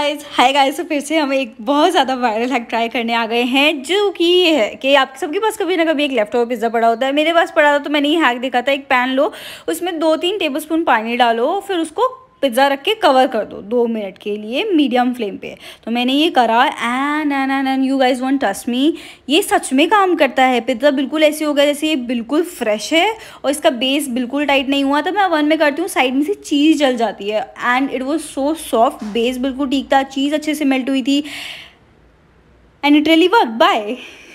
guys hi guys तो फिर से हम एक बहुत ज़्यादा वायरल हैक ट्राई करने आ गए हैं जो कि ये है कि आप सबके पास कभी ना कभी एक लेफ्ट पिज़्ज़ा पड़ा होता है मेरे पास पड़ा था तो मैंने ये हैक देखा था एक पैन लो उसमें दो तीन टेबल स्पून पानी डालो फिर उसको पिज़्ज़ा रख के कवर कर दो दो मिनट के लिए मीडियम फ्लेम पे तो मैंने ये करा and and and and you guys won't trust me ये सच में काम करता है पिज़्ज़ा बिल्कुल ऐसे हो गया जैसे ये बिल्कुल फ्रेश है और इसका बेस बिल्कुल टाइट नहीं हुआ तो मैं वन में करती हूँ साइड में से चीज़ जल जाती है and it was so soft base बिल्कुल ठीक था चीज़ अच्छे से मेल्ट हुई थी and it really work bye